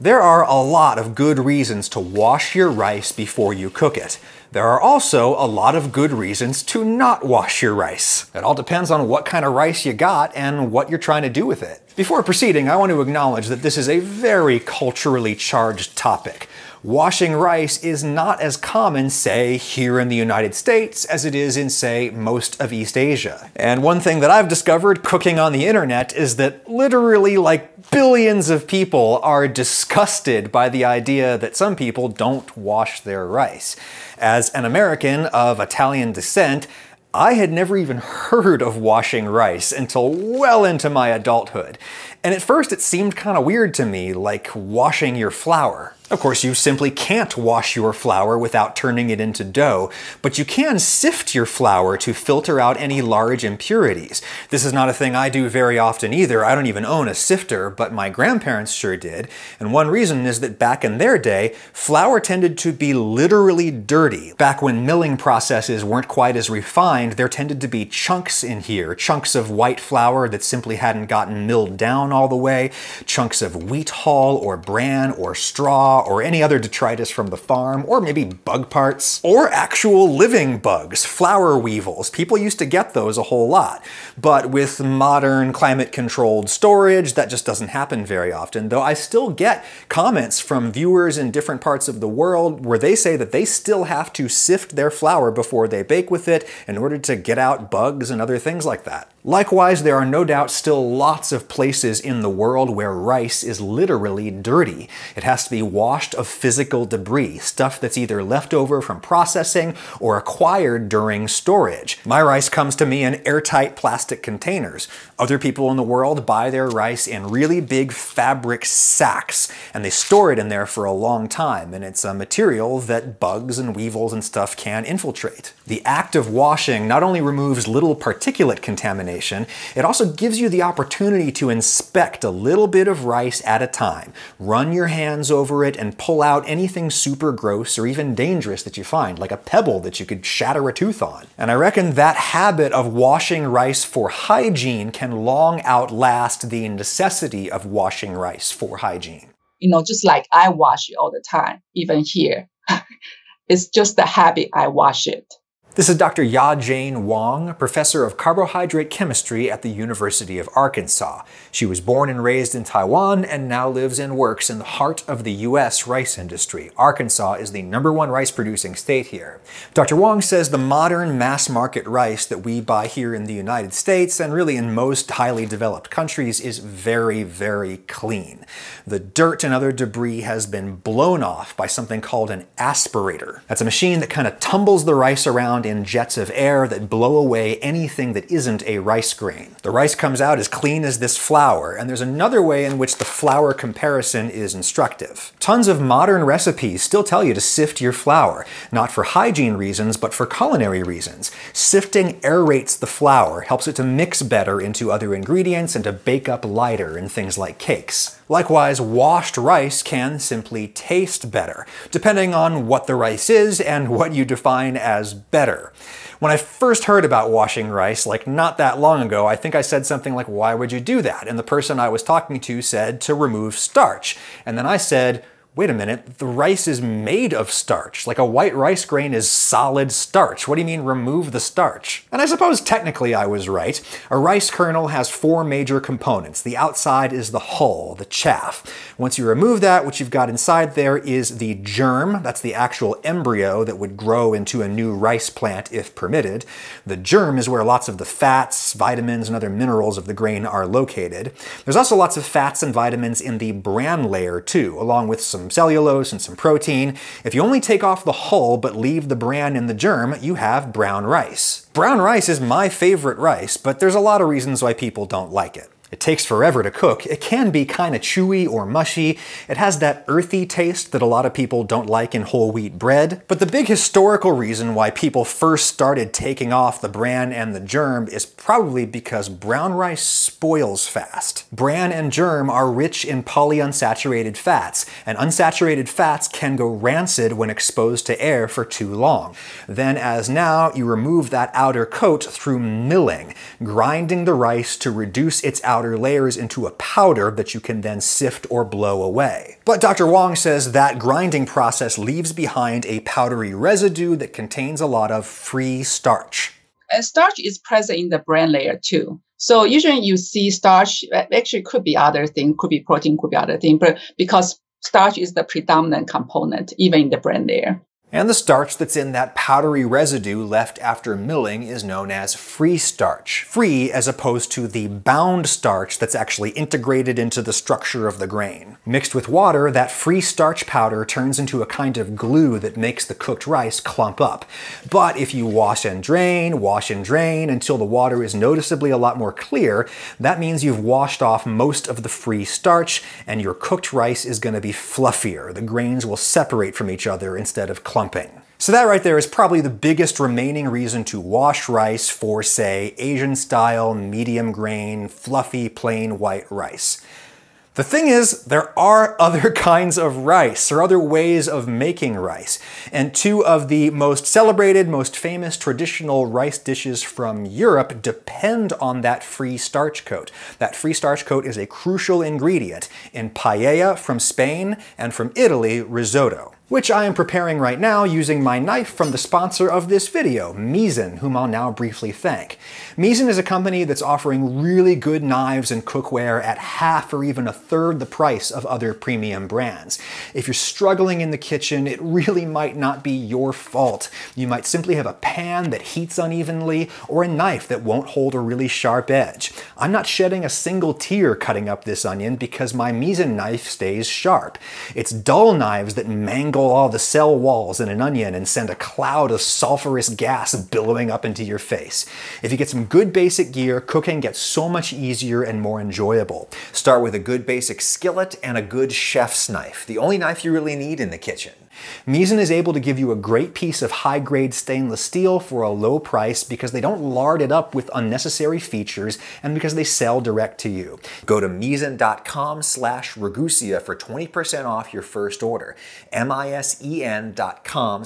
There are a lot of good reasons to wash your rice before you cook it. There are also a lot of good reasons to not wash your rice. It all depends on what kind of rice you got and what you're trying to do with it. Before proceeding, I want to acknowledge that this is a very culturally charged topic washing rice is not as common, say, here in the United States as it is in, say, most of East Asia. And one thing that I've discovered cooking on the internet is that literally like billions of people are disgusted by the idea that some people don't wash their rice. As an American of Italian descent, I had never even heard of washing rice until well into my adulthood. And at first it seemed kind of weird to me, like washing your flour. Of course, you simply can't wash your flour without turning it into dough, but you can sift your flour to filter out any large impurities. This is not a thing I do very often either. I don't even own a sifter, but my grandparents sure did. And one reason is that back in their day, flour tended to be literally dirty. Back when milling processes weren't quite as refined, there tended to be chunks in here, chunks of white flour that simply hadn't gotten milled down all the way, chunks of wheat hull or bran or straw or any other detritus from the farm, or maybe bug parts, or actual living bugs, flower weevils. People used to get those a whole lot. But with modern climate-controlled storage, that just doesn't happen very often, though I still get comments from viewers in different parts of the world where they say that they still have to sift their flour before they bake with it in order to get out bugs and other things like that. Likewise, there are no doubt still lots of places in the world where rice is literally dirty. It has to be washed of physical debris, stuff that's either left over from processing or acquired during storage. My rice comes to me in airtight plastic containers. Other people in the world buy their rice in really big fabric sacks, and they store it in there for a long time, and it's a material that bugs and weevils and stuff can infiltrate. The act of washing not only removes little particulate contamination, it also gives you the opportunity to inspect a little bit of rice at a time, run your hands over it, and pull out anything super gross or even dangerous that you find, like a pebble that you could shatter a tooth on. And I reckon that habit of washing rice for hygiene can long outlast the necessity of washing rice for hygiene. You know, just like I wash it all the time, even here. it's just the habit I wash it. This is Dr. Ya Jane Wong, professor of carbohydrate chemistry at the University of Arkansas. She was born and raised in Taiwan and now lives and works in the heart of the U.S. rice industry. Arkansas is the number one rice producing state here. Dr. Wong says the modern mass market rice that we buy here in the United States and really in most highly developed countries is very, very clean. The dirt and other debris has been blown off by something called an aspirator. That's a machine that kind of tumbles the rice around around in jets of air that blow away anything that isn't a rice grain. The rice comes out as clean as this flour, and there's another way in which the flour comparison is instructive. Tons of modern recipes still tell you to sift your flour, not for hygiene reasons, but for culinary reasons. Sifting aerates the flour, helps it to mix better into other ingredients and to bake up lighter in things like cakes. Likewise, washed rice can simply taste better, depending on what the rice is and what you define as better better. When I first heard about washing rice, like not that long ago, I think I said something like, why would you do that? And the person I was talking to said to remove starch. And then I said, wait a minute, the rice is made of starch. Like a white rice grain is solid starch. What do you mean remove the starch? And I suppose technically I was right. A rice kernel has four major components. The outside is the hull, the chaff. Once you remove that, what you've got inside there is the germ. That's the actual embryo that would grow into a new rice plant if permitted. The germ is where lots of the fats, vitamins, and other minerals of the grain are located. There's also lots of fats and vitamins in the bran layer too, along with some some cellulose and some protein. If you only take off the hull but leave the bran and the germ, you have brown rice. Brown rice is my favorite rice, but there's a lot of reasons why people don't like it. It takes forever to cook. It can be kind of chewy or mushy. It has that earthy taste that a lot of people don't like in whole wheat bread. But the big historical reason why people first started taking off the bran and the germ is probably because brown rice spoils fast. Bran and germ are rich in polyunsaturated fats, and unsaturated fats can go rancid when exposed to air for too long. Then, as now, you remove that outer coat through milling, grinding the rice to reduce its outer layers into a powder that you can then sift or blow away. But Dr. Wong says that grinding process leaves behind a powdery residue that contains a lot of free starch. And starch is present in the bran layer too. So usually you see starch, actually could be other thing, could be protein, could be other thing, but because starch is the predominant component, even in the bran layer. And the starch that's in that powdery residue left after milling is known as free starch. Free as opposed to the bound starch that's actually integrated into the structure of the grain. Mixed with water, that free starch powder turns into a kind of glue that makes the cooked rice clump up. But if you wash and drain, wash and drain until the water is noticeably a lot more clear, that means you've washed off most of the free starch and your cooked rice is going to be fluffier. The grains will separate from each other instead of clumping so that right there is probably the biggest remaining reason to wash rice for, say, Asian-style, medium-grain, fluffy, plain white rice. The thing is, there are other kinds of rice, or other ways of making rice. And two of the most celebrated, most famous traditional rice dishes from Europe depend on that free starch coat. That free starch coat is a crucial ingredient in paella from Spain and from Italy, risotto which I am preparing right now using my knife from the sponsor of this video, Misen, whom I'll now briefly thank. Misen is a company that's offering really good knives and cookware at half or even a third the price of other premium brands. If you're struggling in the kitchen, it really might not be your fault. You might simply have a pan that heats unevenly or a knife that won't hold a really sharp edge. I'm not shedding a single tear cutting up this onion because my Misen knife stays sharp. It's dull knives that mangle untangle all the cell walls in an onion and send a cloud of sulfurous gas billowing up into your face. If you get some good basic gear, cooking gets so much easier and more enjoyable. Start with a good basic skillet and a good chef's knife, the only knife you really need in the kitchen. Misen is able to give you a great piece of high-grade stainless steel for a low price because they don't lard it up with unnecessary features and because they sell direct to you. Go to misen.com slash Ragusia for 20% off your first order. M I lise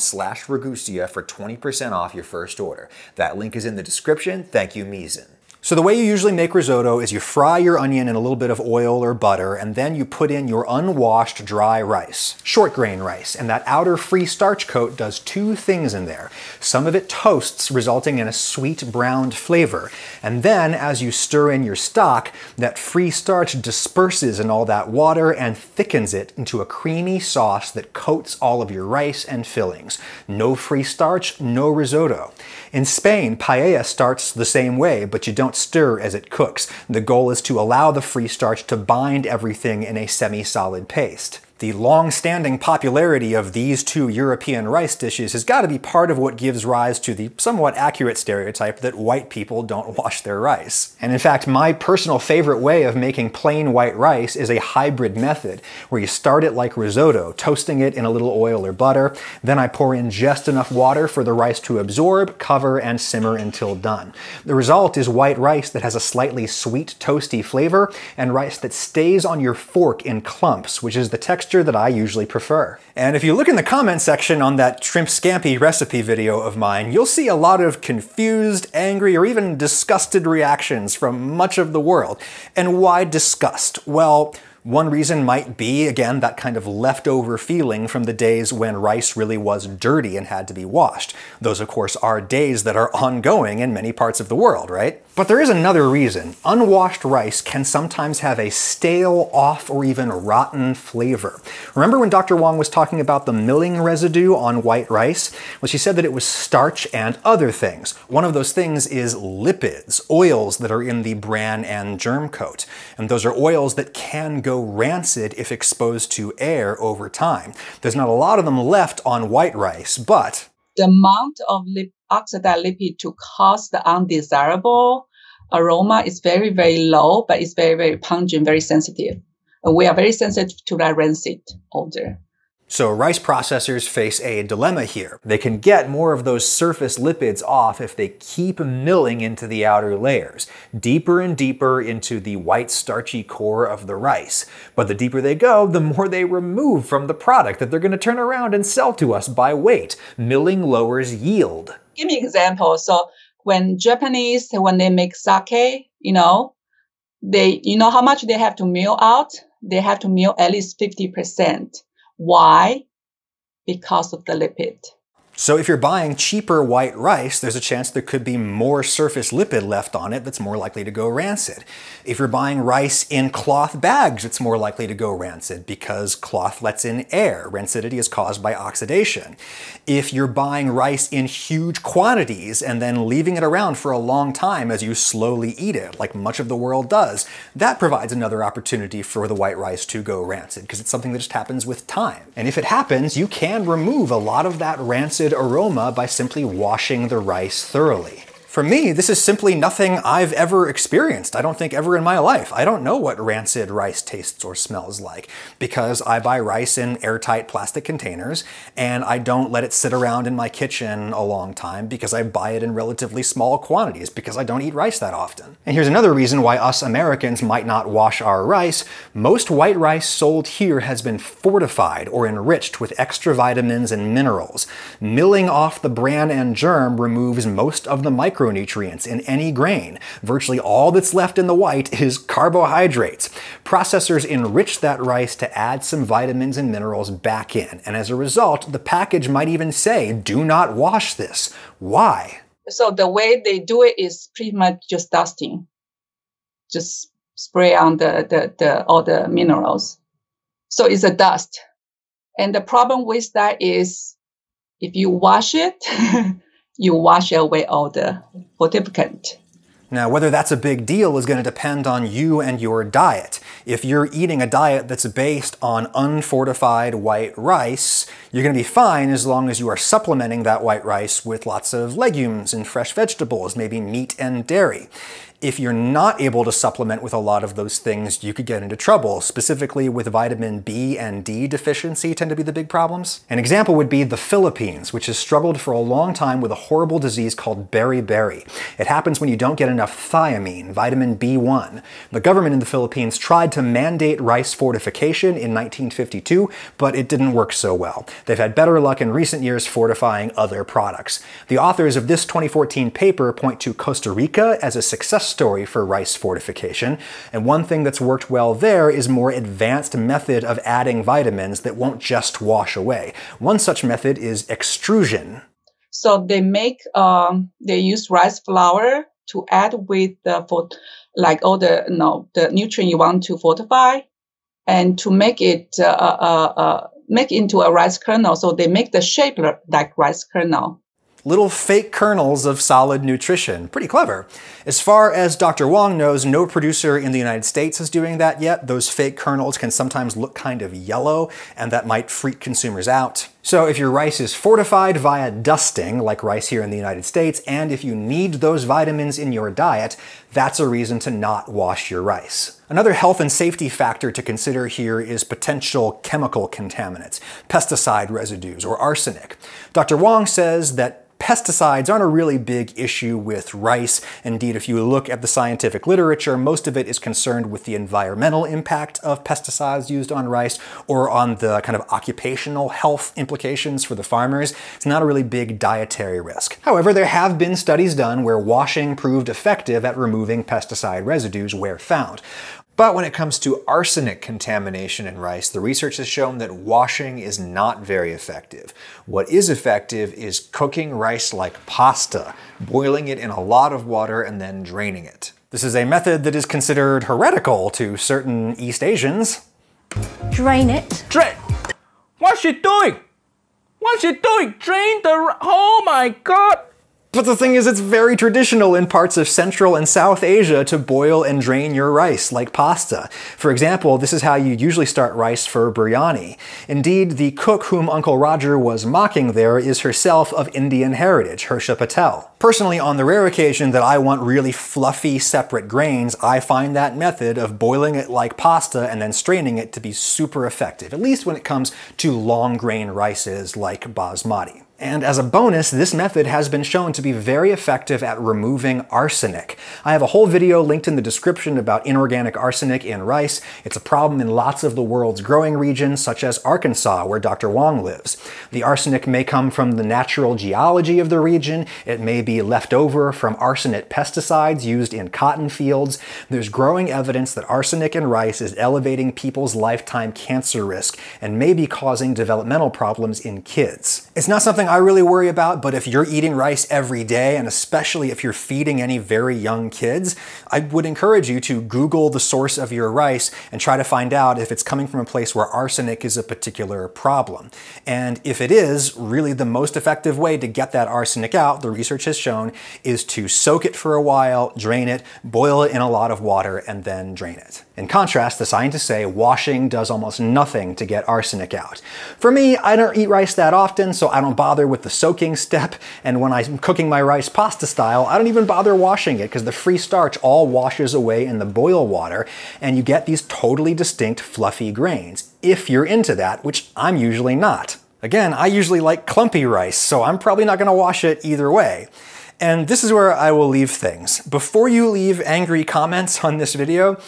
slash Ragusia for 20% off your first order. That link is in the description. Thank you, Misen. So the way you usually make risotto is you fry your onion in a little bit of oil or butter, and then you put in your unwashed dry rice, short grain rice, and that outer free starch coat does two things in there. Some of it toasts, resulting in a sweet browned flavor, and then as you stir in your stock, that free starch disperses in all that water and thickens it into a creamy sauce that coats all of your rice and fillings. No free starch, no risotto. In Spain, paella starts the same way, but you don't stir as it cooks. The goal is to allow the free starch to bind everything in a semi-solid paste. The long-standing popularity of these two European rice dishes has got to be part of what gives rise to the somewhat accurate stereotype that white people don't wash their rice. And in fact, my personal favorite way of making plain white rice is a hybrid method, where you start it like risotto, toasting it in a little oil or butter, then I pour in just enough water for the rice to absorb, cover, and simmer until done. The result is white rice that has a slightly sweet, toasty flavor, and rice that stays on your fork in clumps, which is the texture texture that I usually prefer. And if you look in the comment section on that shrimp scampi recipe video of mine, you'll see a lot of confused, angry, or even disgusted reactions from much of the world. And why disgust? Well, one reason might be, again, that kind of leftover feeling from the days when rice really was dirty and had to be washed. Those, of course, are days that are ongoing in many parts of the world, right? But there is another reason. Unwashed rice can sometimes have a stale, off, or even rotten flavor. Remember when Dr. Wong was talking about the milling residue on white rice? Well, she said that it was starch and other things. One of those things is lipids, oils that are in the bran and germ coat. And those are oils that can go rancid if exposed to air over time. There's not a lot of them left on white rice, but the amount of lip oxidized lipid to cause the undesirable aroma is very, very low, but it's very, very pungent, very sensitive. And we are very sensitive to that rancid odor. So rice processors face a dilemma here. They can get more of those surface lipids off if they keep milling into the outer layers, deeper and deeper into the white starchy core of the rice. But the deeper they go, the more they remove from the product that they're gonna turn around and sell to us by weight. Milling lowers yield. Give me an example. So when Japanese, when they make sake, you know, they, you know how much they have to mill out? They have to mill at least 50%. Why? Because of the lipid. So if you're buying cheaper white rice, there's a chance there could be more surface lipid left on it that's more likely to go rancid. If you're buying rice in cloth bags, it's more likely to go rancid because cloth lets in air. Rancidity is caused by oxidation. If you're buying rice in huge quantities and then leaving it around for a long time as you slowly eat it, like much of the world does, that provides another opportunity for the white rice to go rancid because it's something that just happens with time. And if it happens, you can remove a lot of that rancid aroma by simply washing the rice thoroughly. For me, this is simply nothing I've ever experienced, I don't think ever in my life. I don't know what rancid rice tastes or smells like because I buy rice in airtight plastic containers and I don't let it sit around in my kitchen a long time because I buy it in relatively small quantities because I don't eat rice that often. And here's another reason why us Americans might not wash our rice. Most white rice sold here has been fortified or enriched with extra vitamins and minerals. Milling off the bran and germ removes most of the micro micronutrients in any grain. Virtually all that's left in the white is carbohydrates. Processors enrich that rice to add some vitamins and minerals back in, and as a result, the package might even say, do not wash this. Why? So the way they do it is pretty much just dusting. Just spray on the, the, the all the minerals. So it's a dust. And the problem with that is if you wash it, you wash away all the fortificant. Now, whether that's a big deal is going to depend on you and your diet. If you're eating a diet that's based on unfortified white rice, you're going to be fine as long as you are supplementing that white rice with lots of legumes and fresh vegetables, maybe meat and dairy. If you're not able to supplement with a lot of those things, you could get into trouble. Specifically with vitamin B and D deficiency tend to be the big problems. An example would be the Philippines, which has struggled for a long time with a horrible disease called beriberi. It happens when you don't get enough thiamine, vitamin B1. The government in the Philippines tried to mandate rice fortification in 1952, but it didn't work so well. They've had better luck in recent years fortifying other products. The authors of this 2014 paper point to Costa Rica as a success story for rice fortification, and one thing that's worked well there is more advanced method of adding vitamins that won't just wash away. One such method is extrusion. So they make, um, they use rice flour to add with the, for, like all the, you know, the nutrient you want to fortify and to make it, uh, uh, uh, uh make into a rice kernel. So they make the shape like rice kernel little fake kernels of solid nutrition. Pretty clever. As far as Dr. Wong knows, no producer in the United States is doing that yet. Those fake kernels can sometimes look kind of yellow, and that might freak consumers out. So if your rice is fortified via dusting, like rice here in the United States, and if you need those vitamins in your diet, that's a reason to not wash your rice. Another health and safety factor to consider here is potential chemical contaminants, pesticide residues, or arsenic. Dr. Wong says that Pesticides aren't a really big issue with rice. Indeed, if you look at the scientific literature, most of it is concerned with the environmental impact of pesticides used on rice or on the kind of occupational health implications for the farmers. It's not a really big dietary risk. However, there have been studies done where washing proved effective at removing pesticide residues where found. But when it comes to arsenic contamination in rice, the research has shown that washing is not very effective. What is effective is cooking rice like pasta, boiling it in a lot of water and then draining it. This is a method that is considered heretical to certain East Asians. Drain it. Drain. What's she doing? What's she doing? Drain the. Oh my god! But the thing is, it's very traditional in parts of Central and South Asia to boil and drain your rice like pasta. For example, this is how you usually start rice for biryani. Indeed, the cook whom Uncle Roger was mocking there is herself of Indian heritage, Hersha Patel. Personally, on the rare occasion that I want really fluffy separate grains, I find that method of boiling it like pasta and then straining it to be super effective, at least when it comes to long grain rices like basmati. And as a bonus, this method has been shown to be very effective at removing arsenic. I have a whole video linked in the description about inorganic arsenic in rice. It's a problem in lots of the world's growing regions, such as Arkansas, where Dr. Wong lives. The arsenic may come from the natural geology of the region, it may be left over from arsenate pesticides used in cotton fields. There's growing evidence that arsenic in rice is elevating people's lifetime cancer risk and may be causing developmental problems in kids. It's not something I really worry about, but if you're eating rice every day, and especially if you're feeding any very young kids, I would encourage you to Google the source of your rice and try to find out if it's coming from a place where arsenic is a particular problem. And if it is, really the most effective way to get that arsenic out, the research has shown, is to soak it for a while, drain it, boil it in a lot of water, and then drain it. In contrast, the scientists say washing does almost nothing to get arsenic out. For me, I don't eat rice that often, so I don't bother with the soaking step, and when I'm cooking my rice pasta style, I don't even bother washing it because the free starch all washes away in the boil water, and you get these totally distinct fluffy grains, if you're into that, which I'm usually not. Again, I usually like clumpy rice, so I'm probably not gonna wash it either way. And this is where I will leave things. Before you leave angry comments on this video,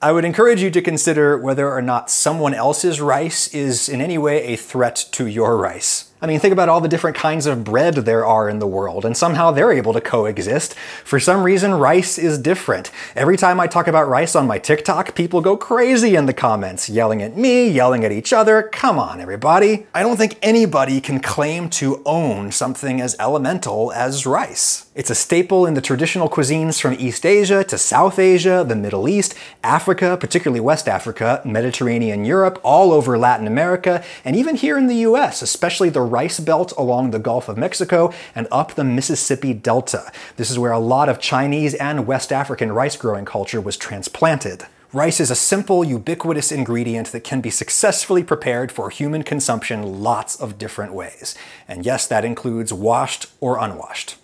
I would encourage you to consider whether or not someone else's rice is in any way a threat to your rice. I mean, think about all the different kinds of bread there are in the world, and somehow they're able to coexist. For some reason, rice is different. Every time I talk about rice on my TikTok, people go crazy in the comments, yelling at me, yelling at each other. Come on, everybody. I don't think anybody can claim to own something as elemental as rice. It's a staple in the traditional cuisines from East Asia to South Asia, the Middle East, Africa, particularly West Africa, Mediterranean Europe, all over Latin America, and even here in the US, especially the rice belt along the Gulf of Mexico and up the Mississippi Delta. This is where a lot of Chinese and West African rice growing culture was transplanted. Rice is a simple, ubiquitous ingredient that can be successfully prepared for human consumption lots of different ways. And yes, that includes washed or unwashed.